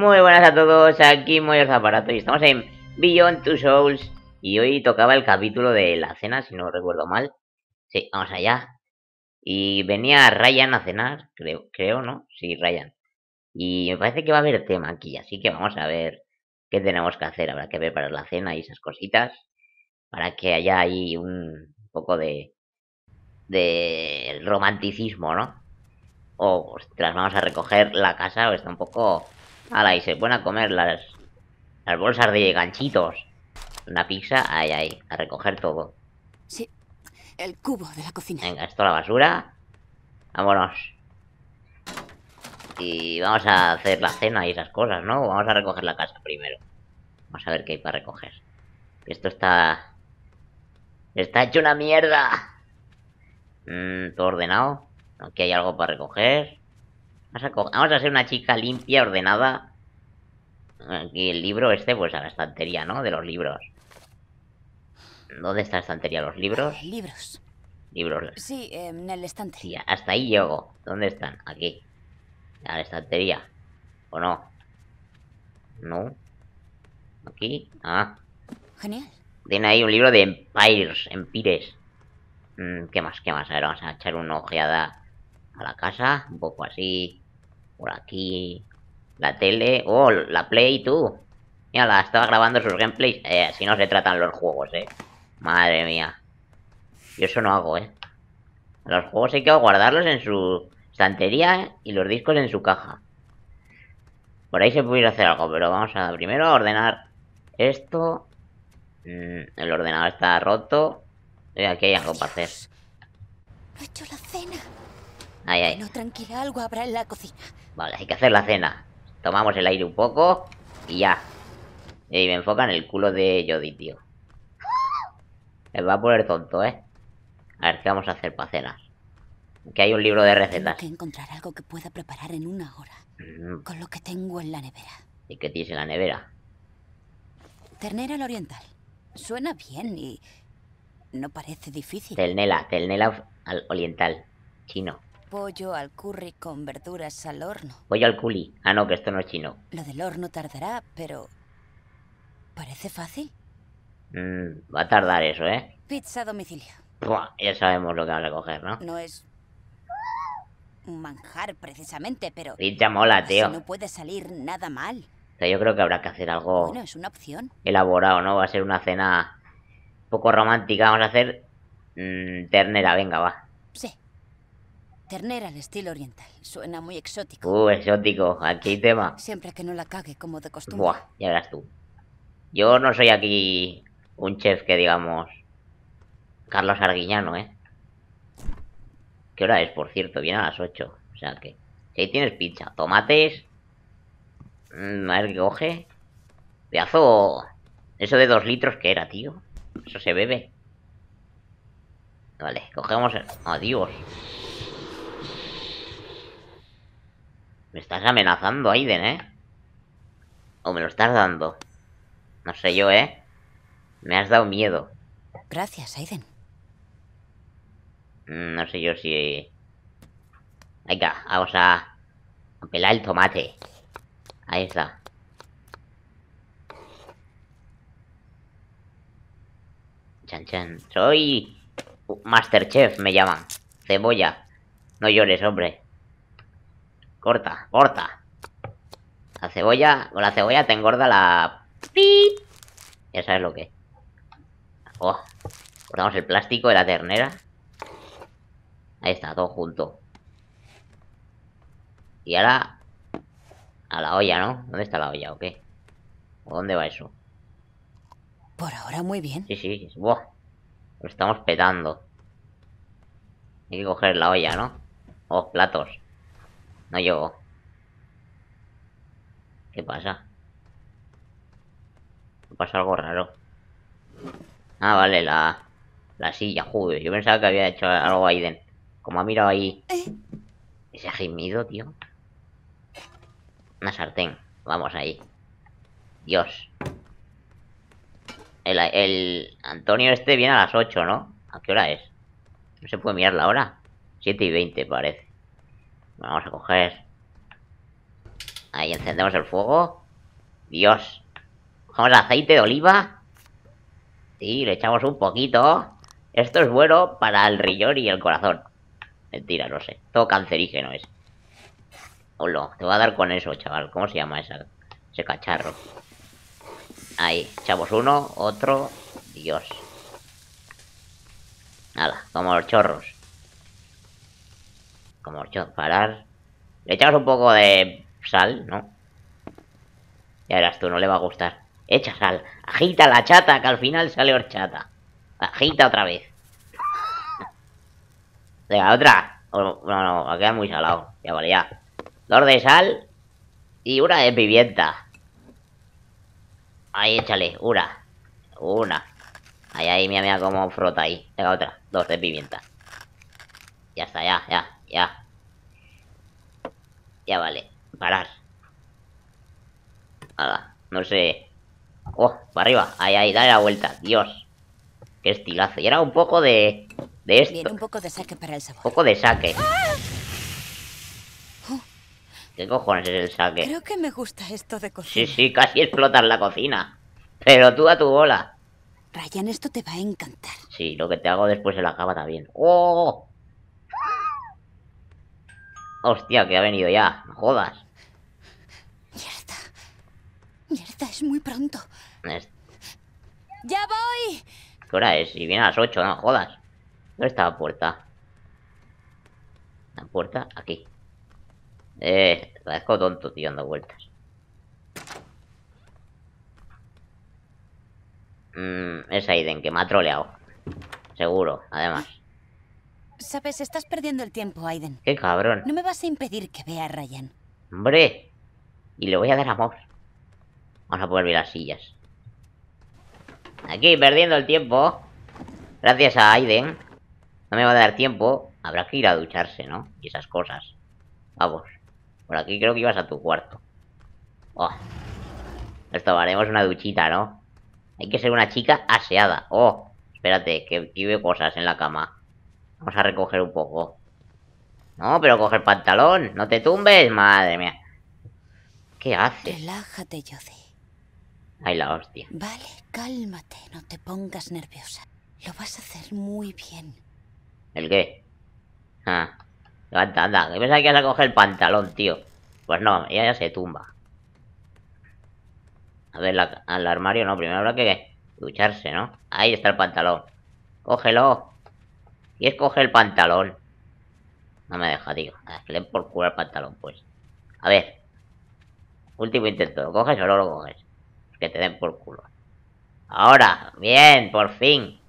Muy buenas a todos, aquí Moyos Aparato y estamos en Beyond Two Souls y hoy tocaba el capítulo de la cena, si no recuerdo mal. Sí, vamos allá. Y venía Ryan a cenar, creo, creo, ¿no? Sí, Ryan. Y me parece que va a haber tema aquí, así que vamos a ver qué tenemos que hacer. Habrá que preparar la cena y esas cositas para que haya ahí un poco de, de romanticismo, ¿no? O, ostras, vamos a recoger la casa, está un poco Ala, y se pone a comer las, bolsas de ganchitos. Una pizza, ay, ahí, a recoger todo. Sí, el cubo de la cocina. Venga, esto la basura. Vámonos. Y vamos a hacer la cena y esas cosas, ¿no? Vamos a recoger la casa primero. Vamos a ver qué hay para recoger. Esto está... ¡Está hecho una mierda! Mmm, todo ordenado. Aquí hay algo para recoger. Vamos a, vamos a ser una chica limpia, ordenada Aquí el libro este, pues a la estantería, ¿no? De los libros. ¿Dónde está la estantería? ¿Los libros? Ah, libros. Libros. Sí, em, en el estante. hasta ahí llego. ¿Dónde están? Aquí. A la estantería. ¿O no? No. Aquí. Ah. Genial. Tiene ahí un libro de Empires. Empires. Mm, ¿Qué más? ¿Qué más? A ver, vamos a echar una ojeada a la casa. Un poco así. Por aquí. La tele... Oh, la Play, tú. la estaba grabando sus gameplays. Eh, así no se tratan los juegos, eh. Madre mía. Yo eso no hago, eh. Los juegos hay que guardarlos en su estantería eh, y los discos en su caja. Por ahí se pudiera hacer algo, pero vamos a primero ordenar esto. Mm, el ordenador está roto. Y eh, aquí hay algo para hacer. cena. Ay, No, algo habrá en la cocina. Vale, hay que hacer la cena. Tomamos el aire un poco y ya. Y me enfoca en el culo de Jody, tío. Me va a poner tonto, ¿eh? A ver, ¿qué vamos a hacer para cenas? Que hay un libro de recetas. que encontrar algo que pueda preparar en una hora. Mm. Con lo que tengo en la nevera. ¿Y qué tienes en la nevera? Ternera al oriental. Suena bien y... No parece difícil. Telnela, telnela al oriental. Chino pollo al curry con verduras al horno. Pollo al culi. Ah, no, que esto no es chino. Lo del horno tardará, pero... Parece fácil. Mm, va a tardar eso, ¿eh? Pizza a domicilio. ya sabemos lo que vamos a coger, ¿no? No es un manjar precisamente, pero... Pizza mola, tío. No puede salir nada mal. O sea, yo creo que habrá que hacer algo... Bueno, es una opción. Elaborado, ¿no? Va a ser una cena poco romántica. Vamos a hacer... Mm, ternera, venga, va. Sí. Ternera al estilo oriental. Suena muy exótico. Uh, exótico. Aquí tema. Siempre que no la cague, como de costumbre. Buah, ya verás tú. Yo no soy aquí un chef que digamos... Carlos Arguiñano, ¿eh? ¿Qué hora es, por cierto? Viene a las 8. O sea que... Si ahí tienes pizza, tomates... Mm, a ver coge. Pedazo... Eso de dos litros que era, tío. Eso se bebe. Vale, cogemos Adiós. Me estás amenazando, Aiden, ¿eh? O me lo estás dando. No sé yo, ¿eh? Me has dado miedo. Gracias, Aiden. Mm, no sé yo si... Eh, venga, vamos a... a pelar el tomate. Ahí está. Chan, chan. Soy... Uh, Masterchef me llaman. Cebolla. No llores, hombre. Corta, corta. La cebolla, con la cebolla te engorda la... Ya sabes lo que oh, cortamos el plástico de la ternera. Ahí está, todo junto. Y ahora... A la olla, ¿no? ¿Dónde está la olla o qué? ¿O dónde va eso? Por ahora muy bien. Sí, sí. Buah. Lo estamos petando. Hay que coger la olla, ¿no? Oh, platos. No llego ¿Qué pasa? Me pasa algo raro. Ah, vale, la, la silla, joder. Yo pensaba que había hecho algo ahí dentro. Como ha mirado ahí. Ese gemido, tío. Una sartén. Vamos ahí. Dios. El, el Antonio este viene a las 8, ¿no? ¿A qué hora es? No se puede mirar la hora. 7 y 20 parece. Vamos a coger. Ahí encendemos el fuego. Dios. Cogemos aceite de oliva. sí le echamos un poquito. Esto es bueno para el riñón y el corazón. Mentira, no sé. Todo cancerígeno es. Hola, te voy a dar con eso, chaval. ¿Cómo se llama esa, ese cacharro? Ahí, echamos uno, otro. Dios. Nada, como los chorros como parar. Le echamos un poco de sal, ¿no? Ya verás tú, no le va a gustar. Echa sal. Agita la chata, que al final sale horchata. Agita otra vez. Venga, otra. Oh, no, no, va a muy salado. Ya vale, ya. Dos de sal y una de pimienta. Ahí, échale. Una. Una. Ahí, ahí, mira, mira cómo frota ahí. Venga, otra. Dos de pimienta. Ya está, ya, ya. Ya. Ya vale. Parar. Nada, no sé. Oh, para arriba. Ahí, ahí, dale la vuelta. Dios. Qué estilazo. Y ahora un poco de... De esto. un poco de saque para el sabor. Un poco de saque. ¡Ah! ¿Qué cojones es el saque? Creo que me gusta esto de cocina. Sí, sí, casi explotas la cocina. Pero tú a tu bola. Ryan, esto te va a encantar. Sí, lo que te hago después se la acaba también. ¡Oh! Hostia, que ha venido ya. No jodas. Mierda. Mierda, es muy pronto. ¡Ya voy! ¿Qué hora es? Si viene a las 8, no jodas. ¿Dónde está la puerta? La puerta, aquí. Eh, parezco tonto, tío, dando vueltas. Mmm... es Aiden, que me ha troleado. Seguro, además. Sabes, estás perdiendo el tiempo, Aiden. Qué cabrón. No me vas a impedir que vea a Ryan. Hombre, y le voy a dar amor. Vamos a ver las sillas. Aquí, perdiendo el tiempo. Gracias a Aiden. No me va a dar tiempo. Habrá que ir a ducharse, ¿no? Y esas cosas. Vamos. Por aquí creo que ibas a tu cuarto. Oh. Esto haremos una duchita, ¿no? Hay que ser una chica aseada. Oh, espérate, que vive cosas en la cama. Vamos a recoger un poco. No, pero coge el pantalón. No te tumbes, madre mía. ¿Qué haces? Relájate, Jody. Ay, la hostia. Vale, cálmate. No te pongas nerviosa. Lo vas a hacer muy bien. ¿El qué? Ah. Levanta, anda. ¿Qué pensaba que ibas a coger el pantalón, tío. Pues no, ella ya se tumba. A ver, al armario no. Primero habrá que ducharse, ¿no? Ahí está el pantalón. Cógelo. Y escoge el pantalón. No me deja, tío. que le por culo el pantalón, pues. A ver. Último intento. ¿Lo coges o no lo coges? Que te den por culo. Ahora. Bien, por fin.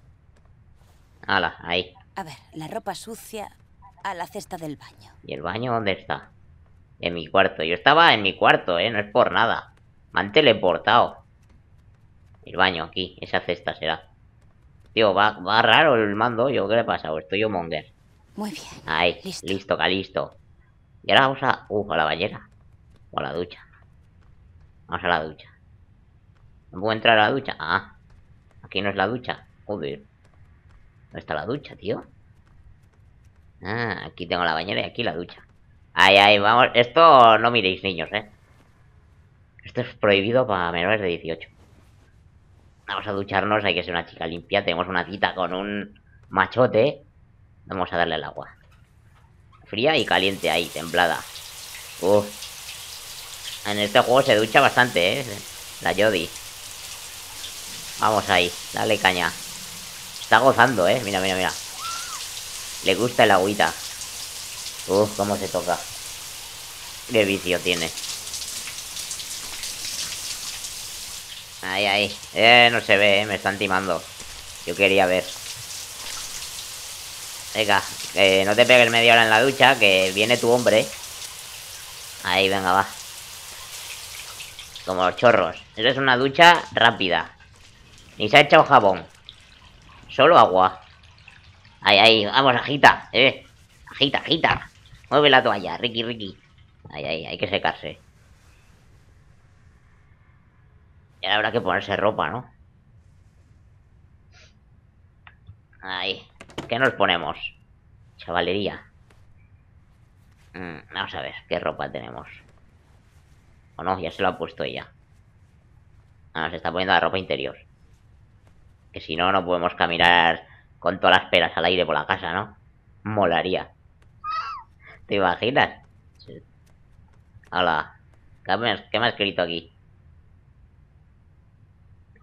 Hala, ahí. A ver, la ropa sucia a la cesta del baño. ¿Y el baño dónde está? En mi cuarto. Yo estaba en mi cuarto, ¿eh? No es por nada. Me han teleportado. El baño aquí. Esa cesta será. Tío, va, va raro el mando. Yo, ¿qué le pasa? estoy yo monger. Muy bien. Ahí, listo, calisto. Y ahora vamos a... Uf, uh, a la bañera. O a la ducha. Vamos a la ducha. ¿No puedo entrar a la ducha? Ah. Aquí no es la ducha. Joder. ¿Dónde está la ducha, tío? Ah, aquí tengo la bañera y aquí la ducha. Ay, ahí, vamos. Esto no miréis, niños, ¿eh? Esto es prohibido para menores de 18. Vamos a ducharnos, hay que ser una chica limpia. Tenemos una cita con un machote. Vamos a darle el agua. Fría y caliente ahí, templada. Uf. En este juego se ducha bastante, ¿eh? La Jody Vamos ahí, dale caña. Está gozando, ¿eh? Mira, mira, mira. Le gusta el agüita. Uf, cómo se toca. Qué vicio tiene. Ahí, ahí. Eh, no se ve, eh, me están timando. Yo quería ver. Venga, que no te pegues media hora en la ducha, que viene tu hombre. Ahí, venga, va. Como los chorros. eso es una ducha rápida. Ni se ha echado jabón. Solo agua. Ahí, ahí. Vamos, agita. Eh. Agita, agita. Mueve la toalla, Ricky, Ricky. Ahí, ahí, hay que secarse. Y ahora habrá que ponerse ropa, ¿no? Ahí. ¿Qué nos ponemos? Chavalería. Mm, vamos a ver, ¿qué ropa tenemos? O no, ya se lo ha puesto ella. Ah, se está poniendo la ropa interior. Que si no, no podemos caminar con todas las peras al aire por la casa, ¿no? Molaría. ¿Te imaginas? Hola. qué me ha escrito aquí?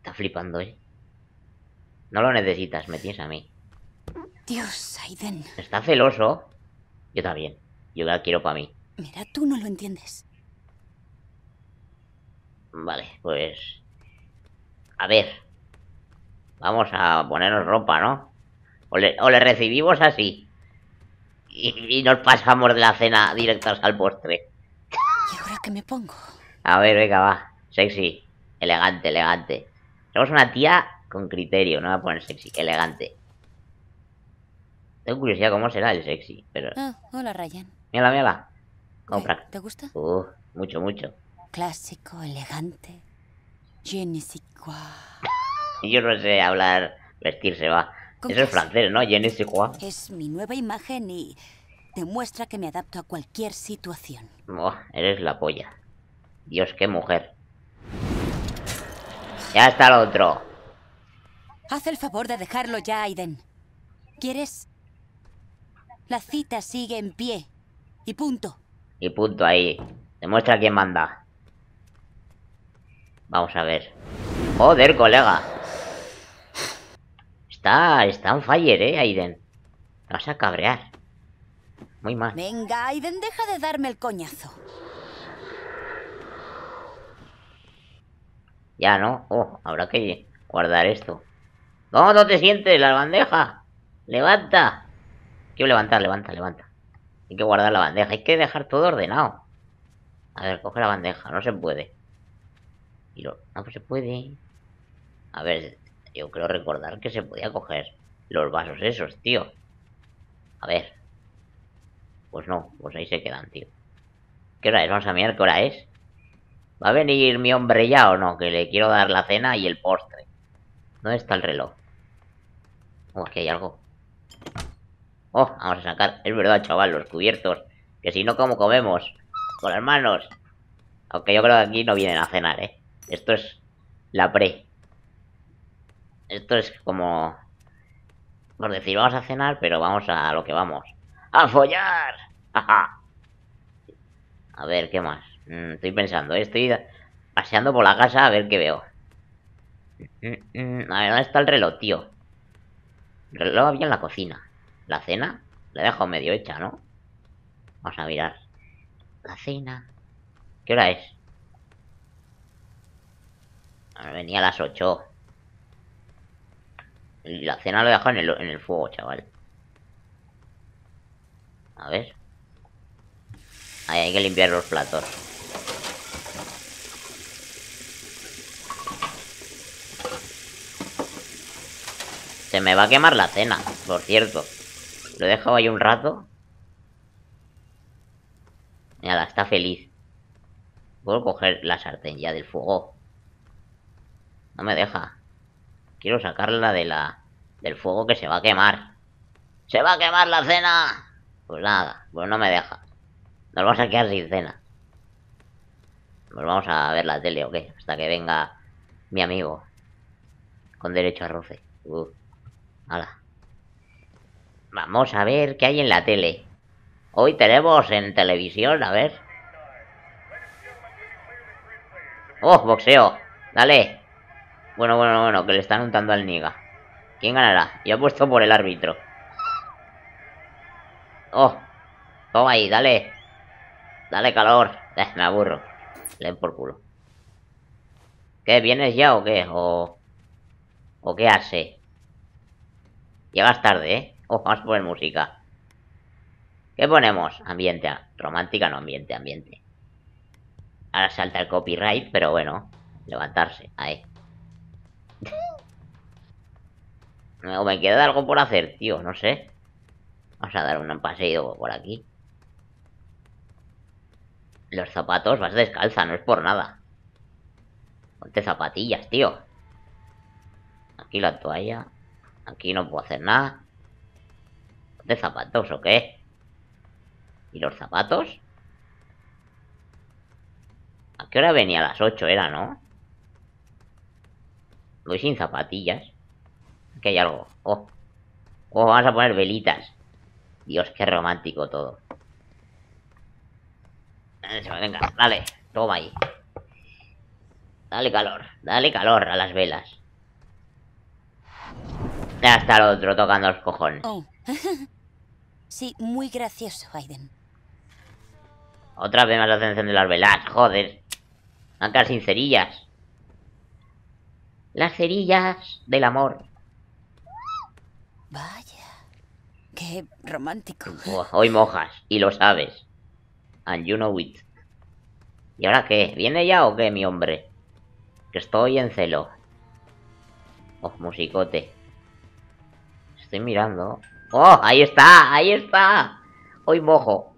Está flipando, ¿eh? No lo necesitas, me tienes a mí. Dios, Aiden. Está celoso. Yo también. Yo la quiero para mí. Mira, tú no lo entiendes. Vale, pues... A ver. Vamos a ponernos ropa, ¿no? O le, recibimos así. Y, y, nos pasamos de la cena directas al postre. ¿Y ahora qué me pongo? A ver, venga, va. Sexy. Elegante, elegante. Tenemos una tía con criterio, no va a poner sexy, elegante. Tengo curiosidad cómo será el sexy, pero... Ah, hola Ryan. Mira, mira. Compra. Eh, ¿Te gusta? Uh, mucho, mucho. Clásico, elegante. Je Yo no sé hablar, vestirse va. Eso es francés, ¿no? Je Es mi nueva imagen y demuestra que me adapto a cualquier situación. eres la polla. Dios, qué mujer. Ya está el otro. Haz el favor de dejarlo ya, Aiden. ¿Quieres? La cita sigue en pie. Y punto. Y punto ahí. Demuestra quién manda. Vamos a ver. Joder, colega. Está, está un fire, eh, Aiden. vas a cabrear. Muy mal. Venga, Aiden, deja de darme el coñazo. Ya, ¿no? Oh, habrá que guardar esto. ¿Cómo no te sientes? La bandeja. Levanta. Quiero levantar, levanta, levanta. Hay que guardar la bandeja. Hay que dejar todo ordenado. A ver, coge la bandeja. No se puede. No, no pues se puede. A ver, yo creo recordar que se podía coger los vasos esos, tío. A ver. Pues no, pues ahí se quedan, tío. ¿Qué hora es? Vamos a mirar qué hora es. ¿Va a venir mi hombre ya o no? Que le quiero dar la cena y el postre. ¿Dónde está el reloj? Oh, aquí hay algo. Oh, vamos a sacar. Es verdad, chaval, los cubiertos. Que si no, ¿cómo comemos? Con las manos. Aunque yo creo que aquí no vienen a cenar, ¿eh? Esto es la pre. Esto es como... Por decir, vamos a cenar, pero vamos a lo que vamos. ¡A follar! A ver, ¿qué más? Mm, estoy pensando, eh, estoy paseando por la casa a ver qué veo. Mm, mm, a ver, ¿dónde está el reloj, tío? El reloj había en la cocina. ¿La cena? La he dejado medio hecha, ¿no? Vamos a mirar. La cena. ¿Qué hora es? Venía a las 8. La cena la he dejado en el, en el fuego, chaval. A ver. Ahí hay que limpiar los platos. Se me va a quemar la cena, por cierto. Lo he dejado ahí un rato. Nada, está feliz. Puedo coger la sartén ya del fuego. No me deja. Quiero sacarla de la... Del fuego que se va a quemar. ¡Se va a quemar la cena! Pues nada, pues no me deja. Nos vamos a quedar sin cena. Nos pues vamos a ver la tele o qué. Hasta que venga mi amigo. Con derecho a roce. Vamos a ver qué hay en la tele. Hoy tenemos en televisión, a ver. ¡Oh, boxeo! ¡Dale! Bueno, bueno, bueno, que le están untando al Niga. ¿Quién ganará? Yo apuesto por el árbitro. ¡Oh! Toma ahí, dale. Dale calor. Eh, me aburro. Le por culo. ¿Qué? ¿Vienes ya o qué? ¿o qué hace? Llevas tarde, ¿eh? Oh, vamos a poner música. ¿Qué ponemos? Ambiente. Romántica, no ambiente, ambiente. Ahora salta el copyright, pero bueno. Levantarse. Ahí. o me queda algo por hacer, tío. No sé. Vamos a dar un paseo por aquí. Los zapatos vas descalza, no es por nada. Ponte zapatillas, tío. Aquí la toalla. Aquí no puedo hacer nada. ¿De zapatos o qué? ¿Y los zapatos? ¿A qué hora venía? A las 8 era, ¿no? Voy sin zapatillas. Aquí hay algo. Oh. Oh, vamos a poner velitas. Dios, qué romántico todo. Eso, eh, venga, dale. Toma ahí. Dale calor. Dale calor a las velas. Hasta el otro, tocando los cojones. Oh. sí, muy gracioso, Otra vez más atención de las velas, joder. Acá sin cerillas. Las cerillas del amor. Vaya, qué romántico. hoy mojas, y lo sabes. And you know it. ¿Y ahora qué? ¿Viene ya o qué, mi hombre? Que estoy en celo. Oh, musicote. Estoy mirando. ¡Oh! ¡Ahí está! ¡Ahí está! Hoy mojo.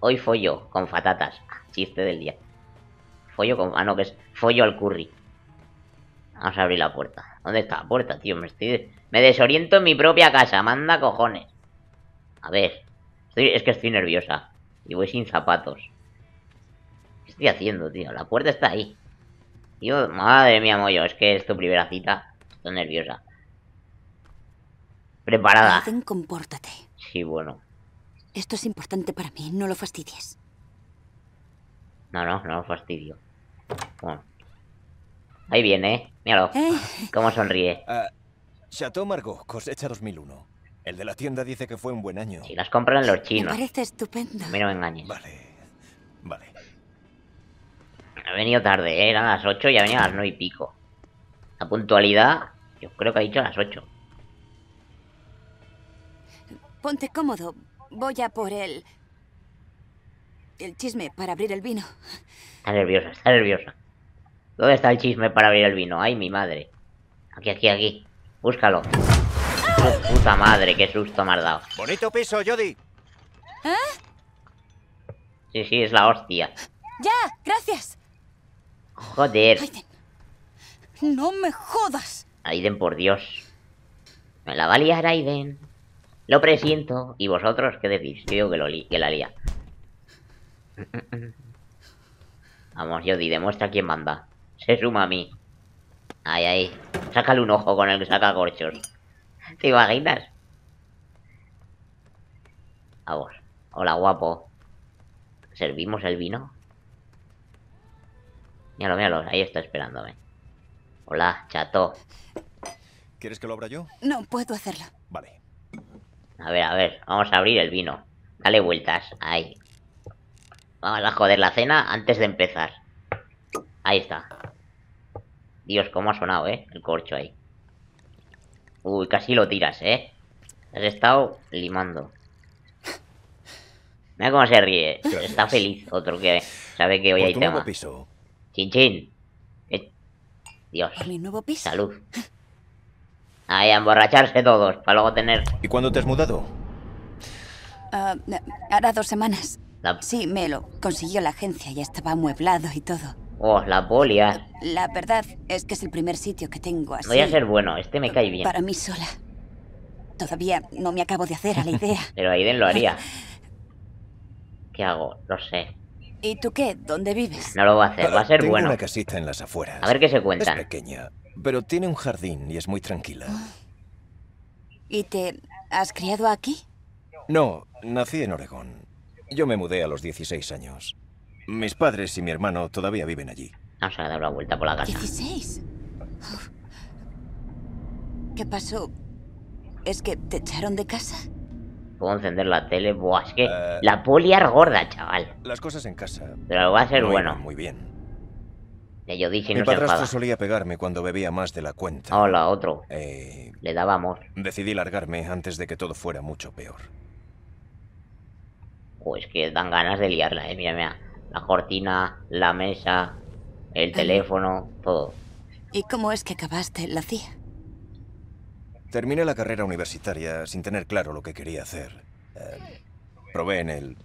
Hoy follo con patatas. Chiste del día. Follo con... Ah, no, que es follo al curry. Vamos a abrir la puerta. ¿Dónde está la puerta, tío? Me estoy... Me desoriento en mi propia casa. Manda cojones. A ver. Es que estoy nerviosa. Y voy sin zapatos. ¿Qué estoy haciendo, tío? La puerta está ahí. Tío, madre mía, mollo. Es que es tu primera cita. Estoy nerviosa. Preparada. Dicen, compórtate. Sí, bueno. Esto es importante para mí, no lo fastidies. No, no, no lo fastidio. Bueno. Ahí viene, ¿eh? míralo. Eh. Cómo sonríe. Uh, Chateau Margot, cosecha 2001. El de la tienda dice que fue un buen año. y las compran los chinos. Me parece estupendo. no me engañes. Vale, vale. Ha venido tarde, ¿eh? eran las 8 y ha venido a las 9 y pico. La puntualidad, yo creo que ha dicho a las 8. Ponte cómodo. Voy a por el... El chisme para abrir el vino. Está nerviosa, está nerviosa. ¿Dónde está el chisme para abrir el vino? Ay, mi madre. Aquí, aquí, aquí. Búscalo. Oh, puta madre, qué susto me has dado. Bonito piso, Jody. ¿Eh? Sí, sí, es la hostia. Ya, gracias. Joder. Aiden. No me jodas. Aiden, por Dios. Me la va a liar, Aiden. Lo presiento. ¿Y vosotros qué decís? Yo que, lo la lía. Vamos, Jody, demuestra quién manda. Se suma a mí. Ay, ay. Sácale un ojo con el que saca corchos. ¿Te imaginas? Vamos. Hola, guapo. ¿Servimos el vino? Míralo, míralo. Ahí está esperándome. Hola, chato. ¿Quieres que lo abra yo? No puedo hacerlo. Vale. A ver, a ver, vamos a abrir el vino. Dale vueltas, ahí. Vamos a joder la cena antes de empezar. Ahí está. Dios, cómo ha sonado, ¿eh? El corcho ahí. Uy, casi lo tiras, ¿eh? Has estado limando. Mira cómo se ríe. Está feliz otro que sabe que hoy hay tema. Chin, chin. Eh, Dios. Mi nuevo Salud. Ahí a emborracharse todos, para luego tener... ¿Y cuándo te has mudado? Uh, dos semanas. Sí, me lo consiguió la agencia, y estaba amueblado y todo. Oh, la polia. Ah. La verdad es que es el primer sitio que tengo así. Voy a ser bueno, este me cae bien. Para mí sola. Todavía no me acabo de hacer a la idea. Pero Aiden lo haría. ¿Qué hago? Lo sé. ¿Y tú qué? ¿Dónde vives? No lo voy a hacer, va a ser Tengo bueno. una casita en las afueras. A ver qué se cuentan. Es pequeña, pero tiene un jardín y es muy tranquila. ¿Y te has criado aquí? No, nací en Oregón. Yo me mudé a los 16 años. Mis padres y mi hermano todavía viven allí. Vamos ah, a dar una vuelta por la casa. ¿16? ¿Qué pasó? ¿Es que te echaron de casa? Puedo encender la tele. Buah, es que eh, la poli gorda, chaval. Las cosas en casa. Pero va a ser bueno. Muy bien yo dije, Mi padrastro solía pegarme cuando bebía más de la cuenta. Hola, otro. Eh, Le daba amor. Decidí largarme antes de que todo fuera mucho peor. Pues que dan ganas de liarla, eh. Mira, mira. La cortina, la mesa, el teléfono, todo. ¿Y cómo es que acabaste la CIA? Terminé la carrera universitaria sin tener claro lo que quería hacer. Eh, probé en el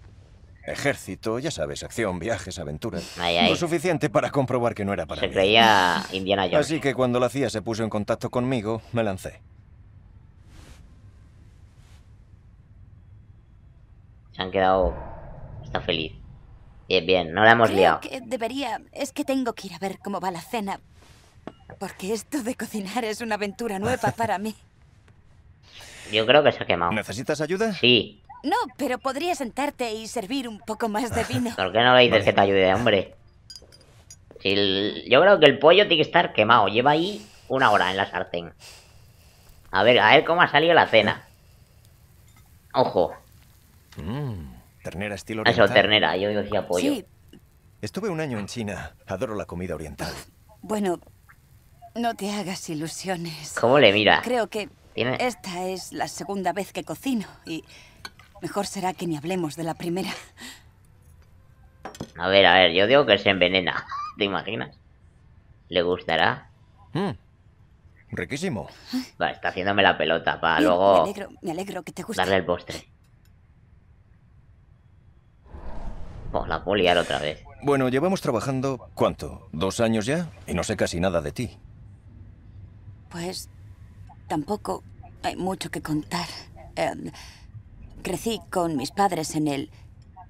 Ejército, ya sabes, acción, viajes, aventuras. Lo suficiente para comprobar que no era para Se creía Indiana Jones. Así que cuando la CIA se puso en contacto conmigo, me lancé. Se han quedado... Está feliz. Bien, bien, no la hemos liado. debería... Es que tengo que ir a ver cómo va la cena. Porque esto de cocinar es una aventura nueva para mí. Yo creo que se ha quemado. ¿Necesitas ayuda? Sí. No, pero podría sentarte y servir un poco más de vino. ¿Por qué no le dices que te ayude, hombre? Yo creo que el pollo tiene que estar quemado. Lleva ahí una hora en la sartén. A ver, a ver cómo ha salido la cena. Ojo. Mm, ternera estilo oriental. Eso, ternera. Yo decía pollo. Estuve un año en China. Adoro la comida oriental. Bueno, no te hagas ilusiones. ¿Cómo le mira? Creo que esta es la segunda vez que cocino y Mejor será que ni hablemos de la primera. A ver, a ver, yo digo que se envenena. ¿Te imaginas? ¿Le gustará? Hmm. riquísimo. Vale, está haciéndome la pelota para luego... Me alegro, me alegro que te guste. Darle el postre. Oh, la puedo otra vez. Bueno, llevamos trabajando, ¿cuánto? ¿Dos años ya? Y no sé casi nada de ti. Pues tampoco hay mucho que contar. Eh, Crecí con mis padres en el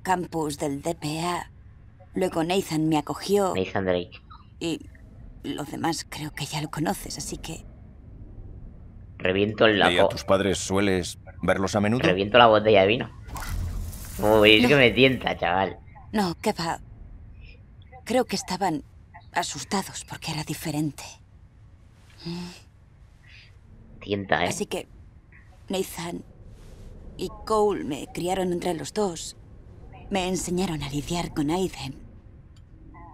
campus del DPA. Luego Nathan me acogió. Nathan Drake. Y los demás creo que ya lo conoces, así que... Reviento la ¿Y a tus padres sueles verlos a menudo? Reviento la botella de vino. Uy, es que me tienta, chaval. No, qué va. Creo que estaban asustados porque era diferente. Tienta, ¿eh? Así que, Nathan, y Cole me criaron entre los dos. Me enseñaron a lidiar con Aiden,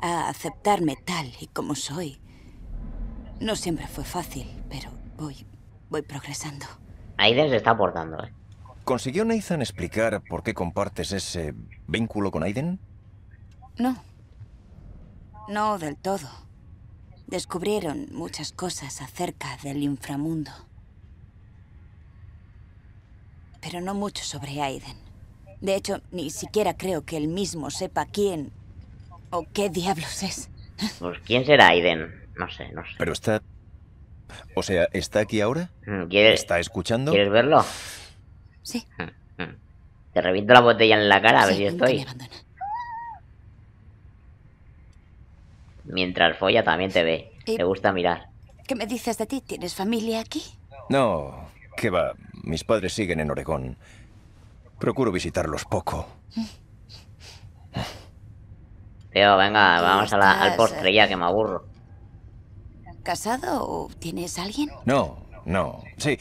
a aceptarme tal y como soy. No siempre fue fácil, pero voy, voy progresando. Aiden se está abordando, ¿eh? ¿Consiguió Nathan explicar por qué compartes ese vínculo con Aiden? No. No del todo. Descubrieron muchas cosas acerca del inframundo pero no mucho sobre Aiden. De hecho, ni siquiera creo que él mismo sepa quién o qué diablos es. Pues quién será Aiden. No sé, no sé. Pero está... O sea, ¿está aquí ahora? Mm, ¿Quieres... ¿Está escuchando? ¿Quieres verlo? Sí. Mm, mm. Te reviento la botella en la cara a ver si estoy. Mientras folla también te ve. Te eh, gusta mirar. ¿Qué me dices de ti? ¿Tienes familia aquí? No, ¿Qué va. Mis padres siguen en Oregón. Procuro visitarlos poco. pero venga, vamos a al postre ya, que me aburro. ¿Casado o tienes alguien? No, no, sí.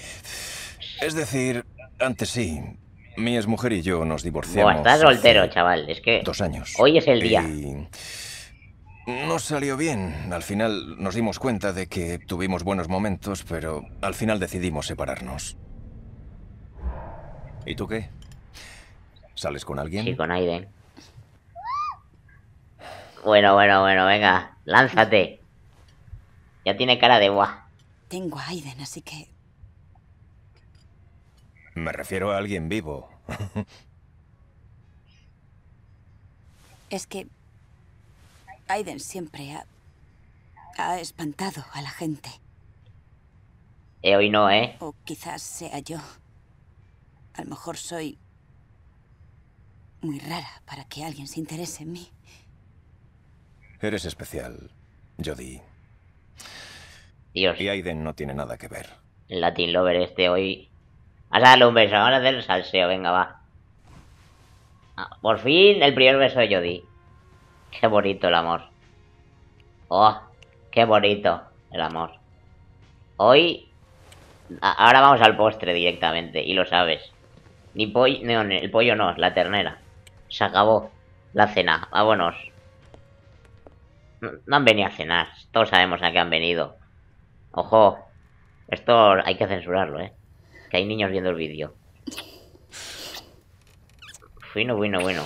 Es decir, antes sí. Mi exmujer y yo nos divorciamos. estás soltero, chaval. Es que. Dos años. Hoy es el día. No salió bien. Al final nos dimos cuenta de que tuvimos buenos momentos, pero al final decidimos separarnos. ¿Y tú qué? ¿Sales con alguien? Sí, con Aiden. Bueno, bueno, bueno, venga, lánzate. Ya tiene cara de gua. Tengo a Aiden, así que... Me refiero a alguien vivo. es que... Aiden siempre ha... ha espantado a la gente. Eh, hoy no, ¿eh? O quizás sea yo. A lo mejor soy muy rara para que alguien se interese en mí. Eres especial, Jodie. Dios. Y Aiden no tiene nada que ver. El Latin Lover este hoy... A darle un beso, ahora el salseo, venga, va. Ah, por fin, el primer beso de Jodie. Qué bonito el amor. Oh, qué bonito el amor. Hoy... Ahora vamos al postre directamente, y lo sabes. Ni pollo, no, el pollo no, la ternera. Se acabó la cena, vámonos. No, han venido a cenar, todos sabemos a qué han venido. Ojo, esto hay que censurarlo, ¿eh? Que hay niños viendo el vídeo. Bueno, bueno, bueno.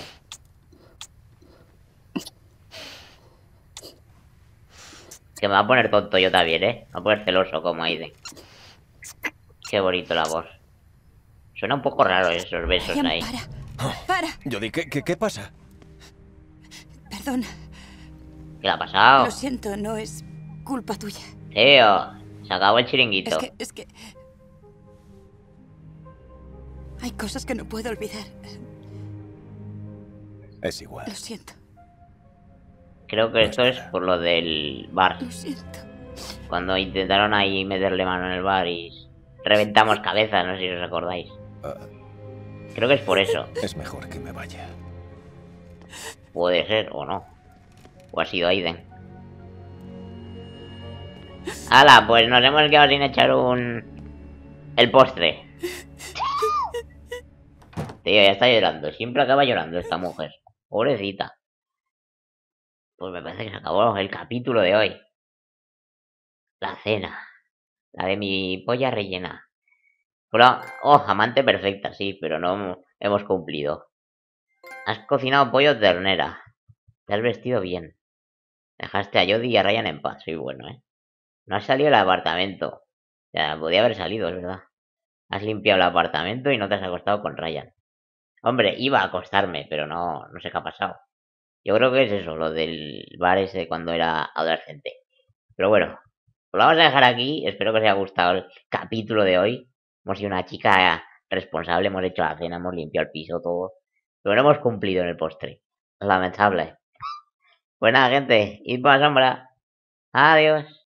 Que me va a poner tonto yo también, ¿eh? va a poner celoso, como Aiden Qué bonito la voz. Suena un poco raro esos besos ahí. Para, para. Jodie, ¿qué, qué, pasa? Perdona. ¿Qué ha pasado? Lo siento, no es culpa tuya. Tío, se acabó el chiringuito. Es que, es que... Hay cosas que no puedo olvidar. Es igual. Lo siento. Creo que esto es por lo del bar. Lo siento. Cuando intentaron ahí meterle mano en el bar y reventamos cabezas, no sé si os acordáis. Ah. Creo que es por eso. Es mejor que me vaya. Puede ser o no. O ha sido Aiden. ¡Hala! Pues nos hemos quedado sin echar un... El postre. Tío, ya está llorando. Siempre acaba llorando esta mujer. Pobrecita. Pues me parece que se acabó el capítulo de hoy. La cena. La de mi polla rellena. Hola, oh, amante perfecta, sí, pero no hemos cumplido. Has cocinado pollo ternera. Te has vestido bien. Dejaste a Jody y a Ryan en paz, Soy bueno, ¿eh? No has salido del apartamento. Ya, podía haber salido, es verdad. Has limpiado el apartamento y no te has acostado con Ryan. Hombre, iba a acostarme, pero no, no sé qué ha pasado. Yo creo que es eso, lo del bar ese cuando era adolescente. Pero bueno, pues lo vamos a dejar aquí. Espero que os haya gustado el capítulo de hoy hemos sido una chica responsable, hemos hecho la cena, hemos limpiado el piso, todo. Pero no hemos cumplido en el postre. Lamentable. Pues nada, gente, Y para sombra. Adiós.